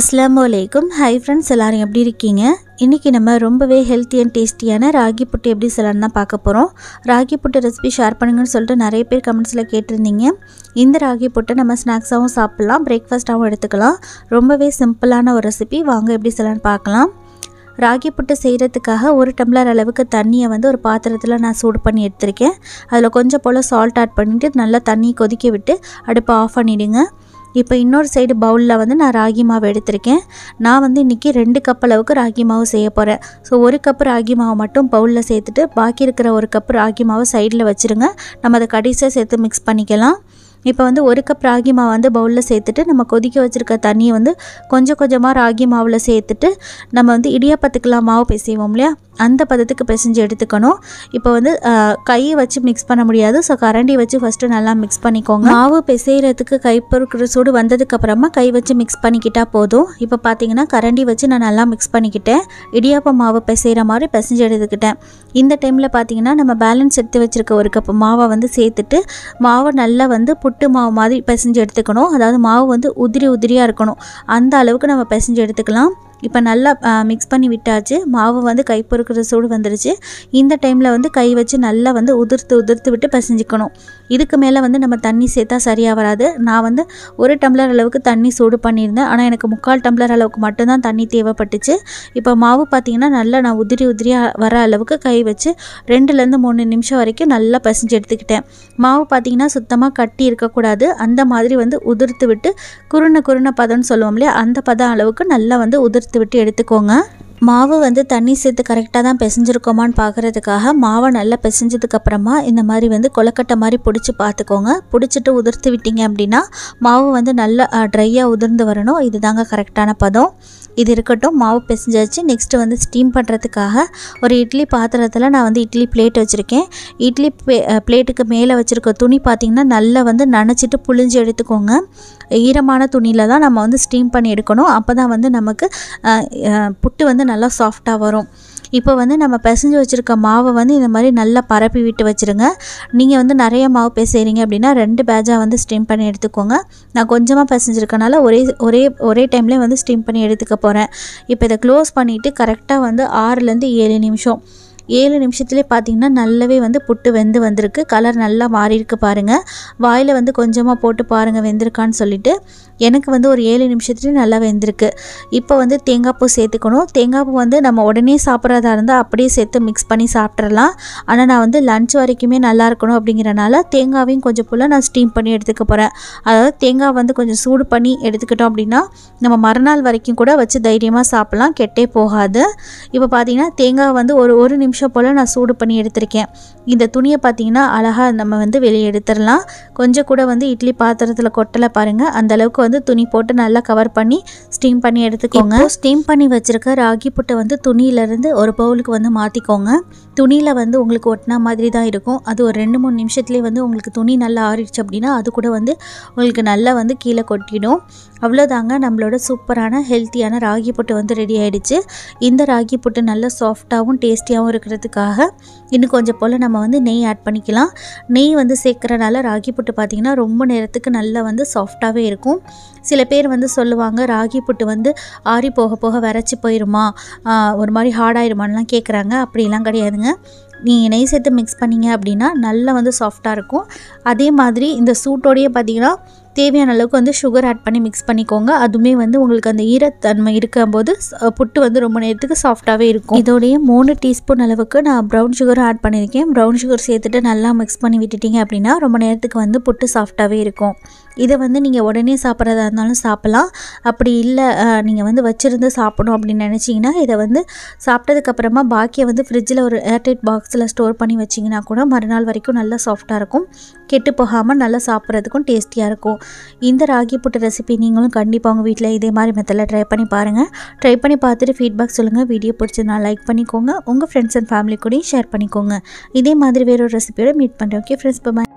அஸ்லாம் வலைக்கும் hi friends எல்லோரும் எப்படி இருக்கீங்க இன்றைக்கி நம்ம ரொம்பவே ஹெல்த்தி அண்ட் டேஸ்டியான ராகி புட்டு எப்படி செய்யலான்னு தான் பார்க்க போகிறோம் ராகி புட்டு ரெசிபி ஷேர் பண்ணுங்கன்னு சொல்லிட்டு நிறைய பேர் கமெண்ட்ஸில் கேட்டிருந்தீங்க இந்த ராகி புட்டை நம்ம ஸ்நாக்ஸாகவும் சாப்பிட்லாம் பிரேக்ஃபாஸ்ட்டாகவும் எடுத்துக்கலாம் ரொம்பவே சிம்பிளான ஒரு ரெசிபி வாங்க எப்படி செலான்னு பார்க்கலாம் ராகி புட்டு செய்கிறதுக்காக ஒரு டம்ளர் அளவுக்கு தண்ணியை வந்து ஒரு பாத்திரத்தில் நான் சூடு பண்ணி எடுத்திருக்கேன் அதில் கொஞ்சம் போல் சால்ட் ஆட் பண்ணிவிட்டு நல்லா தண்ணி கொதிக்க விட்டு அடுப்பை ஆஃப் பண்ணிவிடுங்க இப்போ இன்னொரு சைடு பவுலில் வந்து நான் ராகி மாவு எடுத்திருக்கேன் நான் வந்து இன்றைக்கி ரெண்டு கப் அளவுக்கு ராகி மாவு செய்ய போகிறேன் ஸோ ஒரு கப் ராகி மாவு மட்டும் பவுலில் சேர்த்துட்டு பாக்கி இருக்கிற ஒரு கப் ராகி மாவை சைடில் வச்சுருங்க நம்ம அதை கடைசியாக சேர்த்து மிக்ஸ் பண்ணிக்கலாம் இப்போ வந்து ஒரு கப் ராகி மாவு வந்து பவுலில் சேர்த்துட்டு நம்ம கொதிக்க வச்சுருக்க தண்ணியை வந்து கொஞ்சம் கொஞ்சமாக ராகி மாவில் சேர்த்துட்டு நம்ம வந்து இடியாப்பத்துக்கெல்லாம் மாவு பிசைவோம் இல்லையா அந்த பதத்துக்கு பிசைஞ்சு எடுத்துக்கணும் இப்போ வந்து கையை வச்சு மிக்ஸ் பண்ண முடியாது ஸோ கரண்டி வச்சு ஃபஸ்ட்டு நல்லா மிக்ஸ் பண்ணிக்கோங்க மாவு பிசைகிறதுக்கு கை பொறுக்கிற சூடு வந்ததுக்கப்புறமா கை வச்சு மிக்ஸ் பண்ணிக்கிட்டால் போதும் இப்போ பார்த்தீங்கன்னா கரண்டி வச்சு நான் நல்லா மிக்ஸ் பண்ணிக்கிட்டேன் இடியாப்ப மாவு பிசைகிற மாதிரி பிசைஞ்சு எடுத்துக்கிட்டேன் இந்த டைமில் பார்த்தீங்கன்னா நம்ம பேலன்ஸ் எடுத்து வச்சுருக்க ஒரு கப் மாவை வந்து சேர்த்துட்டு மாவை நல்லா வந்து புட்டு மாவு மாதிரி பிசைஞ்சு எடுத்துக்கணும் அதாவது மாவு வந்து உதிரி உதிரியாக இருக்கணும் அந்த அளவுக்கு நம்ம பிசைஞ்சு எடுத்துக்கலாம் இப்போ நல்லா மிக்ஸ் பண்ணி விட்டாச்சு மாவு வந்து கை பொறுக்கிற சூடு வந்துருச்சு இந்த டைமில் வந்து கை வச்சு நல்லா வந்து உதிர்த்து உதிர்த்து விட்டு பசிஞ்சிக்கணும் இதுக்கு மேலே வந்து நம்ம தண்ணி சேர்த்தா சரியாக வராது நான் வந்து ஒரு டம்ளர் அளவுக்கு தண்ணி சூடு பண்ணியிருந்தேன் ஆனால் எனக்கு முக்கால் டம்ளர் அளவுக்கு மட்டும்தான் தண்ணி தேவைப்பட்டுச்சு இப்போ மாவு பார்த்திங்கன்னா நல்லா நான் உதிரி உதிரியாக வர அளவுக்கு கை வச்சு ரெண்டுலேருந்து மூணு நிமிஷம் வரைக்கும் நல்லா பசிஞ்சு எடுத்துக்கிட்டேன் மாவு பார்த்திங்கன்னா சுத்தமாக கட்டி இருக்கக்கூடாது அந்த மாதிரி வந்து உதிர்த்து விட்டு குருண குருண பதம்னு சொல்லுவோம் இல்லையா அந்த பதம் அளவுக்கு நல்லா வந்து உதிர்த்து சேர்த்து விட்டு எடுத்துக்கோங்க மாவு வந்து தண்ணி சேர்த்து கரெக்டாக தான் பிசைஞ்சிருக்கோமான்னு பார்க்குறதுக்காக மாவை நல்லா பிசைஞ்சதுக்கப்புறமா இந்த மாதிரி வந்து கொலக்கட்டை மாதிரி பிடிச்சி பார்த்துக்கோங்க பிடிச்சிட்டு உதிர்த்து விட்டீங்க அப்படின்னா மாவு வந்து நல்லா ட்ரையாக உதிர்ந்து வரணும் இது தாங்க கரெக்டான பதம் இது இருக்கட்டும் மாவு பிசைஞ்சாச்சு நெக்ஸ்ட்டு வந்து ஸ்டீம் பண்ணுறதுக்காக ஒரு இட்லி பாத்திரத்தில் நான் வந்து இட்லி பிளேட் வச்சுருக்கேன் இட்லி பிளேட்டுக்கு மேலே வச்சுருக்க துணி பார்த்திங்கன்னா நல்லா வந்து நனைச்சிட்டு புழிஞ்சு எடுத்துக்கோங்க ஈரமான துணியில் தான் நம்ம வந்து ஸ்டீம் பண்ணி எடுக்கணும் அப்போ தான் வந்து நமக்கு புட்டு வந்து நல்லா சாஃப்டாக வரும் இப்போ வந்து நம்ம பிசைஞ்சு வச்சுருக்க மாவை வந்து இந்த மாதிரி நல்லா பரப்பி விட்டு வச்சுருங்க நீங்கள் வந்து நிறைய மாவு பேசுகிறீங்க அப்படின்னா ரெண்டு பேட்சாக வந்து ஸ்டீம் பண்ணி எடுத்துக்கோங்க நான் கொஞ்சமாக பிசைஞ்சிருக்கனால ஒரே ஒரே ஒரே டைம்லேயே வந்து ஸ்டீம் பண்ணி எடுத்துக்க போகிறேன் இப்போ இதை க்ளோஸ் பண்ணிவிட்டு கரெக்டாக வந்து ஆறுலேருந்து ஏழு நிமிஷம் ஏழு நிமிஷத்துலேயே பார்த்தீங்கன்னா நல்லாவே வந்து புட்டு வெந்து வந்திருக்கு கலர் நல்லா மாறியிருக்கு பாருங்கள் வாயில் வந்து கொஞ்சமாக போட்டு பாருங்கள் வெந்திருக்கான்னு சொல்லிட்டு எனக்கு வந்து ஒரு ஏழு நிமிஷத்துலேயே நல்லா வெந்திருக்கு இப்போ வந்து தேங்காய் பூ சேர்த்துக்கணும் தேங்காய் பூ வந்து நம்ம உடனே சாப்பிட்றதா இருந்தால் அப்படியே சேர்த்து மிக்ஸ் பண்ணி சாப்பிட்றலாம் ஆனால் நான் வந்து லஞ்ச் வரைக்குமே நல்லா இருக்கணும் அப்படிங்கிறனால தேங்காவையும் கொஞ்சம் போல் நான் ஸ்டீம் பண்ணி எடுத்துக்க போகிறேன் அதாவது தேங்காய் வந்து கொஞ்சம் சூடு பண்ணி எடுத்துக்கிட்டோம் அப்படின்னா நம்ம மறுநாள் வரைக்கும் கூட வச்சு தைரியமாக சாப்பிட்லாம் கெட்டே போகாது இப்போ பார்த்திங்கன்னா தேங்காய் வந்து ஒரு ஒரு நிமிஷம் நிமிஷம் போல் நான் சூடு பண்ணி எடுத்திருக்கேன் இந்த துணியை பார்த்திங்கன்னா அழகாக நம்ம வந்து வெளியே எடுத்துடலாம் கொஞ்சம் கூட வந்து இட்லி பாத்திரத்தில் கொட்டலை பாருங்கள் அந்தளவுக்கு வந்து துணி போட்டு நல்லா கவர் பண்ணி ஸ்டீம் பண்ணி எடுத்துக்கோங்க ஸ்டீம் பண்ணி வச்சுருக்க ராகி புட்டை வந்து துணியிலேருந்து ஒரு பவுலுக்கு வந்து மாற்றிக்கோங்க துணியில் வந்து உங்களுக்கு ஒட்டினா மாதிரி தான் இருக்கும் அது ஒரு ரெண்டு மூணு நிமிஷத்துலேயே வந்து உங்களுக்கு துணி நல்லா ஆறிடுச்சு அப்படின்னா அது கூட வந்து உங்களுக்கு நல்லா வந்து கீழே கொட்டிடும் அவ்வளோதாங்க நம்மளோட சூப்பரான ஹெல்த்தியான ராகி புட்டு வந்து ரெடி ஆகிடுச்சு இந்த ராகி புட்டு நல்லா சாஃப்டாகவும் டேஸ்டியாகவும் இருக்கு இருக்கிறதுக்காக இன்னும் கொஞ்சம் போல் நம்ம வந்து நெய் ஆட் பண்ணிக்கலாம் நெய் வந்து சேர்க்குறனால ராகி புட்டு பார்த்திங்கன்னா ரொம்ப நேரத்துக்கு நல்லா வந்து சாஃப்டாகவே இருக்கும் சில பேர் வந்து சொல்லுவாங்க ராகி புட்டு வந்து ஆறி போக போக வரைச்சி போயிடுமா ஒரு மாதிரி ஹார்டாயிருமான்லாம் கேட்குறாங்க அப்படிலாம் கிடையாதுங்க நீங்கள் நெய் சேர்த்து மிக்ஸ் பண்ணிங்க அப்படின்னா நல்லா வந்து சாஃப்டாக இருக்கும் அதே மாதிரி இந்த சூட்டோடையே பார்த்திங்கன்னா தேவையான அளவுக்கு வந்து சுகர் ஆட் பண்ணி மிக்ஸ் பண்ணிக்கோங்க அதுவுமே வந்து உங்களுக்கு அந்த ஈரத்தன்மை இருக்கும்போது புட்டு வந்து ரொம்ப நேரத்துக்கு சாஃப்டாகவே இருக்கும் இதோடைய மூணு டீஸ்பூன் அளவுக்கு நான் ப்ரௌன் சுகரும் ஆட் பண்ணியிருக்கேன் ப்ரௌன் சுகர் சேர்த்துட்டு நல்லா மிக்ஸ் பண்ணி விட்டுட்டிங்க அப்படின்னா ரொம்ப நேரத்துக்கு வந்து புட்டு சாஃப்டாகவே இருக்கும் இதை வந்து நீங்கள் உடனே சாப்பிட்றதா இருந்தாலும் சாப்பிட்லாம் அப்படி இல்லை நீங்கள் வந்து வச்சுருந்து சாப்பிடணும் அப்படின்னு நினச்சிங்கன்னா இதை வந்து சாப்பிட்டதுக்கப்புறமா பாக்கியை வந்து ஃப்ரிட்ஜில் ஒரு ஏர்டைட் பாக்ஸில் ஸ்டோர் பண்ணி வச்சிங்கன்னா கூட மறுநாள் வரைக்கும் நல்லா சாஃப்டாக இருக்கும் கெட்டு போகாமல் நல்லா சாப்பிட்றதுக்கும் டேஸ்டியாக இருக்கும் இந்த ராகி புட்டு ரெசிபி நீங்களும் கண்டிப்பாக உங்கள் வீட்டில் இதே மாதிரி மெத்தடில் ட்ரை பண்ணி பாருங்கள் ட்ரை பண்ணி பார்த்துட்டு ஃபீட்பேக் சொல்லுங்கள் வீடியோ பிடிச்சதுனா லைக் பண்ணிக்கோங்க உங்கள் ஃப்ரெண்ட்ஸ் அண்ட் ஃபேமிலி கூடயும் ஷேர் பண்ணிக்கோங்க இதே மாதிரி வேறொரு ஒரு ரெசிபியோட மீட் பண்ணுறேன் ஓகே ஃப்ரெண்ட்ஸ் பாய்